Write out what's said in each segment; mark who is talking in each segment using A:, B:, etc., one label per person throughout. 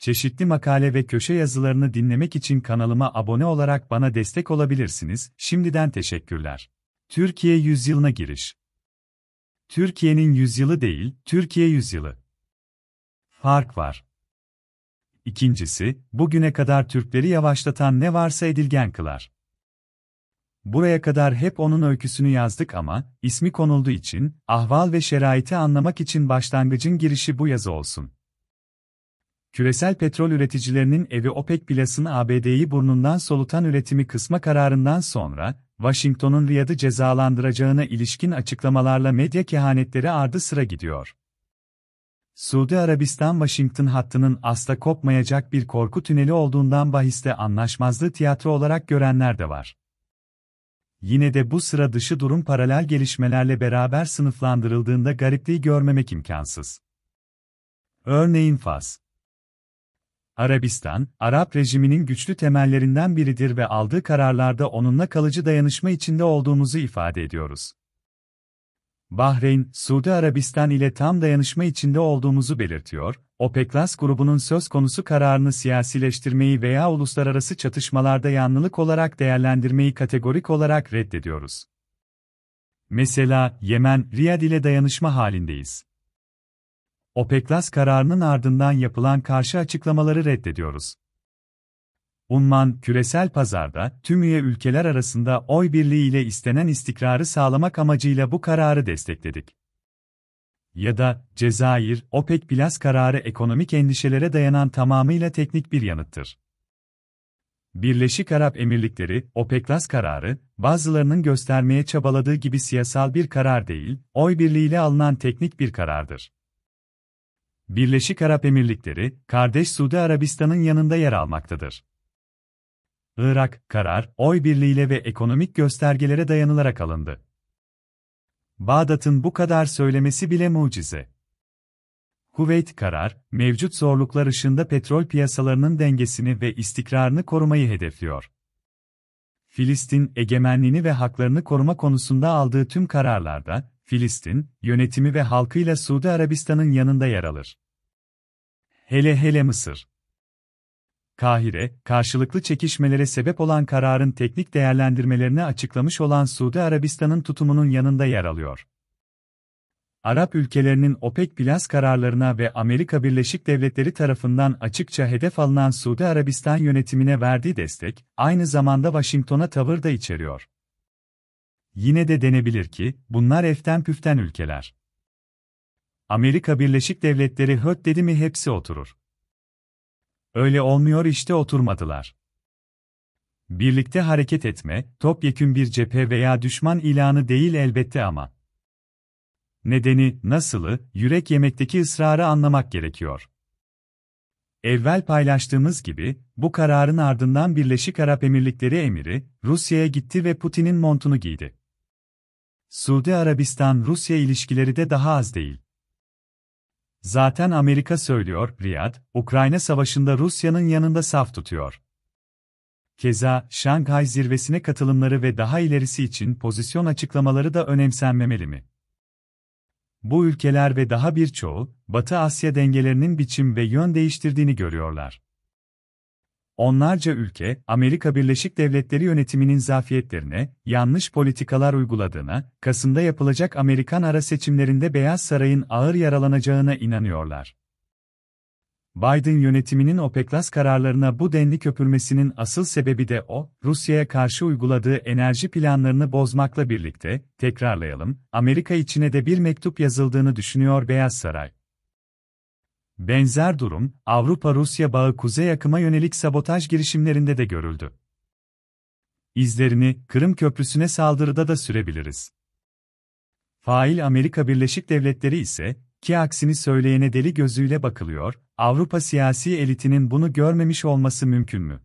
A: Çeşitli makale ve köşe yazılarını dinlemek için kanalıma abone olarak bana destek olabilirsiniz. Şimdiden teşekkürler. Türkiye Yüzyılına Giriş Türkiye'nin yüzyılı değil, Türkiye yüzyılı. Fark var. İkincisi, bugüne kadar Türkleri yavaşlatan ne varsa edilgen kılar. Buraya kadar hep onun öyküsünü yazdık ama, ismi konulduğu için, ahval ve şeraiti anlamak için başlangıcın girişi bu yazı olsun küresel petrol üreticilerinin evi OPEC Plus'ın ABD'yi burnundan solutan üretimi kısma kararından sonra, Washington'un Riyad'ı cezalandıracağına ilişkin açıklamalarla medya kehanetleri ardı sıra gidiyor. Suudi Arabistan-Washington hattının asla kopmayacak bir korku tüneli olduğundan bahiste anlaşmazlığı tiyatro olarak görenler de var. Yine de bu sıra dışı durum paralel gelişmelerle beraber sınıflandırıldığında garipliği görmemek imkansız. Örneğin Fas, Arabistan, Arap rejiminin güçlü temellerinden biridir ve aldığı kararlarda onunla kalıcı dayanışma içinde olduğumuzu ifade ediyoruz. Bahreyn, Suudi Arabistan ile tam dayanışma içinde olduğumuzu belirtiyor, OPEC-LAS grubunun söz konusu kararını siyasileştirmeyi veya uluslararası çatışmalarda yanlılık olarak değerlendirmeyi kategorik olarak reddediyoruz. Mesela, Yemen, Riyad ile dayanışma halindeyiz. OPEC'las kararının ardından yapılan karşı açıklamaları reddediyoruz. Unman, küresel pazarda tüm üye ülkeler arasında oy birliğiyle istenen istikrarı sağlamak amacıyla bu kararı destekledik. Ya da Cezayir, OPEC Plus kararı ekonomik endişelere dayanan tamamıyla teknik bir yanıttır. Birleşik Arap Emirlikleri, OPEC Plus kararı, bazılarının göstermeye çabaladığı gibi siyasal bir karar değil, oy birliğiyle alınan teknik bir karardır. Birleşik Arap Emirlikleri, kardeş Suudi Arabistan'ın yanında yer almaktadır. Irak, karar, oy birliğiyle ve ekonomik göstergelere dayanılarak alındı. Bağdat'ın bu kadar söylemesi bile mucize. Kuveyt karar, mevcut zorluklar ışığında petrol piyasalarının dengesini ve istikrarını korumayı hedefliyor. Filistin egemenliğini ve haklarını koruma konusunda aldığı tüm kararlarda, Filistin, yönetimi ve halkıyla Suudi Arabistan'ın yanında yer alır. Hele hele Mısır. Kahire, karşılıklı çekişmelere sebep olan kararın teknik değerlendirmelerini açıklamış olan Suudi Arabistan'ın tutumunun yanında yer alıyor. Arap ülkelerinin OPEC Plus kararlarına ve Amerika Birleşik Devletleri tarafından açıkça hedef alınan Suudi Arabistan yönetimine verdiği destek, aynı zamanda Washington'a tavır da içeriyor. Yine de denebilir ki, bunlar eften püften ülkeler. Amerika Birleşik Devletleri höt dedi mi hepsi oturur. Öyle olmuyor işte oturmadılar. Birlikte hareket etme, topyekün bir cephe veya düşman ilanı değil elbette ama. Nedeni, nasılı, yürek yemekteki ısrarı anlamak gerekiyor. Evvel paylaştığımız gibi, bu kararın ardından Birleşik Arap Emirlikleri emiri, Rusya'ya gitti ve Putin'in montunu giydi. Suudi Arabistan-Rusya ilişkileri de daha az değil. Zaten Amerika söylüyor, Riyad, Ukrayna savaşında Rusya'nın yanında saf tutuyor. Keza, Şanghay zirvesine katılımları ve daha ilerisi için pozisyon açıklamaları da önemsenmemeli mi? Bu ülkeler ve daha birçoğu, Batı Asya dengelerinin biçim ve yön değiştirdiğini görüyorlar onlarca ülke, Amerika Birleşik Devletleri yönetiminin zafiyetlerine, yanlış politikalar uyguladığına, Kasım'da yapılacak Amerikan ara seçimlerinde Beyaz Saray'ın ağır yaralanacağına inanıyorlar. Biden yönetiminin OPEC'las kararlarına bu denli köpürmesinin asıl sebebi de o, Rusya'ya karşı uyguladığı enerji planlarını bozmakla birlikte, tekrarlayalım, Amerika içine de bir mektup yazıldığını düşünüyor Beyaz Saray. Benzer durum, Avrupa-Rusya bağı kuzey akıma yönelik sabotaj girişimlerinde de görüldü. İzlerini Kırım Köprüsü'ne saldırıda da sürebiliriz. Fail Amerika Birleşik Devletleri ise, ki aksini söyleyene deli gözüyle bakılıyor, Avrupa siyasi elitinin bunu görmemiş olması mümkün mü?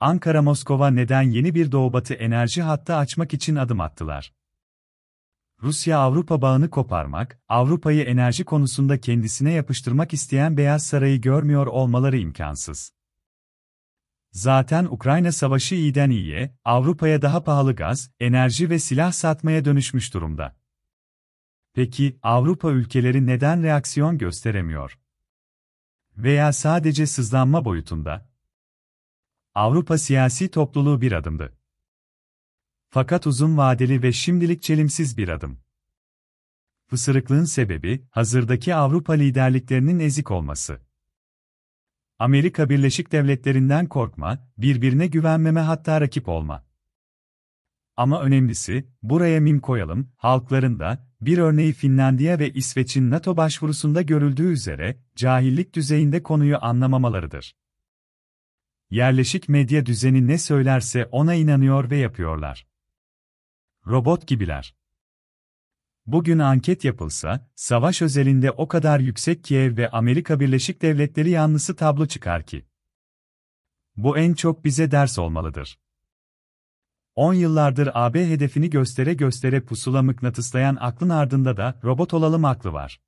A: Ankara-Moskova neden yeni bir doğu-batı enerji hattı açmak için adım attılar? Rusya-Avrupa bağını koparmak, Avrupa'yı enerji konusunda kendisine yapıştırmak isteyen Beyaz Saray'ı görmüyor olmaları imkansız. Zaten Ukrayna savaşı iyiden iyiye, Avrupa'ya daha pahalı gaz, enerji ve silah satmaya dönüşmüş durumda. Peki, Avrupa ülkeleri neden reaksiyon gösteremiyor? Veya sadece sızlanma boyutunda? Avrupa siyasi topluluğu bir adımdı. Fakat uzun vadeli ve şimdilik çelimsiz bir adım. Fısırıklığın sebebi, hazırdaki Avrupa liderliklerinin ezik olması. Amerika Birleşik Devletleri'nden korkma, birbirine güvenmeme hatta rakip olma. Ama önemlisi, buraya mim koyalım, halkların da, bir örneği Finlandiya ve İsveç'in NATO başvurusunda görüldüğü üzere, cahillik düzeyinde konuyu anlamamalarıdır. Yerleşik medya düzeni ne söylerse ona inanıyor ve yapıyorlar. Robot gibiler. Bugün anket yapılsa, savaş özelinde o kadar yüksek Kiev ve Amerika Birleşik Devletleri yanlısı tablo çıkar ki. Bu en çok bize ders olmalıdır. 10 yıllardır AB hedefini göstere göstere pusula mıknatıslayan aklın ardında da robot olalım aklı var.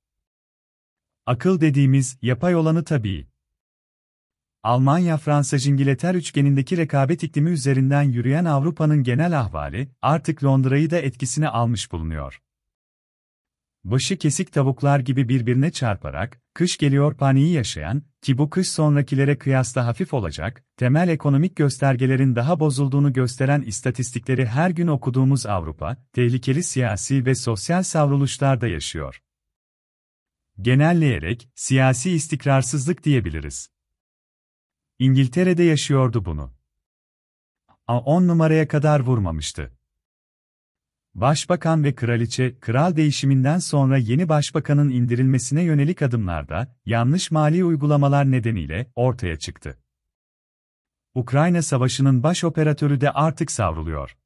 A: Akıl dediğimiz yapay olanı tabii. Almanya-Fransa-Jingilter üçgenindeki rekabet iklimi üzerinden yürüyen Avrupa'nın genel ahvali, artık Londra'yı da etkisine almış bulunuyor. Başı kesik tavuklar gibi birbirine çarparak, kış geliyor paniği yaşayan, ki bu kış sonrakilere kıyasla hafif olacak, temel ekonomik göstergelerin daha bozulduğunu gösteren istatistikleri her gün okuduğumuz Avrupa, tehlikeli siyasi ve sosyal savruluşlarda yaşıyor. Genelleyerek, siyasi istikrarsızlık diyebiliriz. İngiltere'de yaşıyordu bunu. A 10 numaraya kadar vurmamıştı. Başbakan ve kraliçe, kral değişiminden sonra yeni başbakanın indirilmesine yönelik adımlarda, yanlış mali uygulamalar nedeniyle ortaya çıktı. Ukrayna Savaşı'nın baş operatörü de artık savruluyor.